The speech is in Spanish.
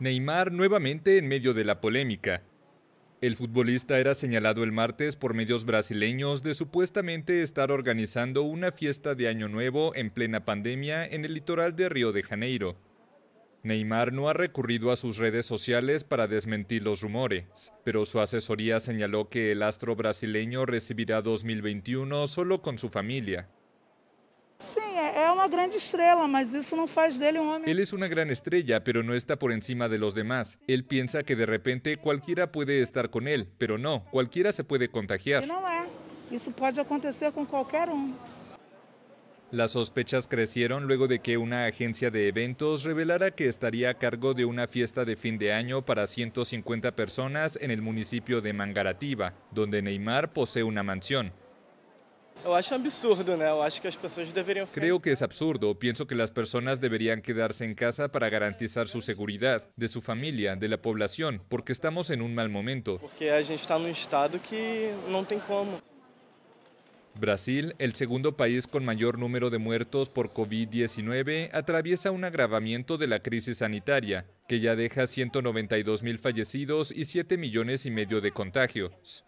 Neymar nuevamente en medio de la polémica. El futbolista era señalado el martes por medios brasileños de supuestamente estar organizando una fiesta de Año Nuevo en plena pandemia en el litoral de Río de Janeiro. Neymar no ha recurrido a sus redes sociales para desmentir los rumores, pero su asesoría señaló que el astro brasileño recibirá 2021 solo con su familia, grande Él es una gran estrella, pero no está por encima de los demás. Él piensa que de repente cualquiera puede estar con él, pero no, cualquiera se puede contagiar. E acontecer qualquer um. Las sospechas crecieron luego de que una agencia de eventos revelara que estaría a cargo de una fiesta de fin de año para 150 personas en el municipio de Mangaratiba, donde Neymar posee una mansión absurdo, Creo em que es absurdo. Pienso que las personas deberían quedarse en casa para garantizar su seguridad, de su familia, de la población, porque estamos en un mal momento. Porque estado que como. Brasil, el segundo país con mayor número de muertos por COVID-19, atraviesa un agravamiento de la crisis sanitaria, que ya deja 192 mil fallecidos y 7 millones y medio de contagios.